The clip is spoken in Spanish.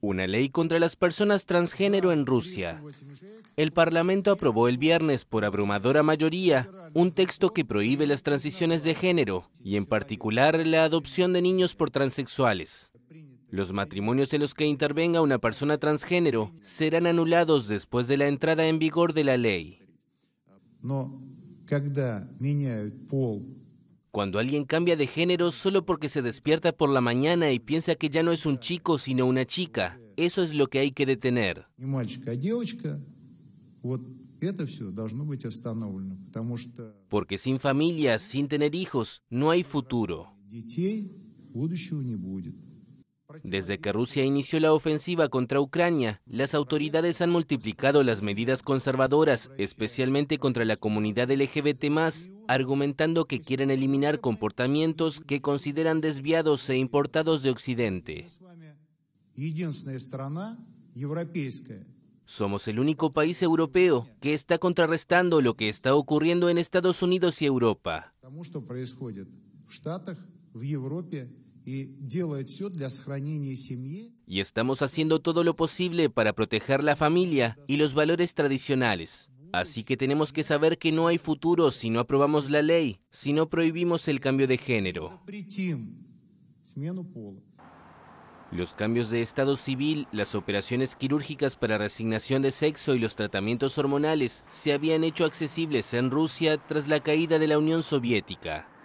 Una ley contra las personas transgénero en Rusia. El Parlamento aprobó el viernes por abrumadora mayoría un texto que prohíbe las transiciones de género y en particular la adopción de niños por transexuales. Los matrimonios en los que intervenga una persona transgénero serán anulados después de la entrada en vigor de la ley. Cuando alguien cambia de género solo porque se despierta por la mañana y piensa que ya no es un chico sino una chica, eso es lo que hay que detener. Porque sin familia, sin tener hijos, no hay futuro. Desde que Rusia inició la ofensiva contra Ucrania, las autoridades han multiplicado las medidas conservadoras, especialmente contra la comunidad LGBT, argumentando que quieren eliminar comportamientos que consideran desviados e importados de Occidente. Somos el único país europeo que está contrarrestando lo que está ocurriendo en Estados Unidos y Europa. Y estamos haciendo todo lo posible para proteger la familia y los valores tradicionales. Así que tenemos que saber que no hay futuro si no aprobamos la ley, si no prohibimos el cambio de género. Los cambios de estado civil, las operaciones quirúrgicas para resignación de sexo y los tratamientos hormonales se habían hecho accesibles en Rusia tras la caída de la Unión Soviética.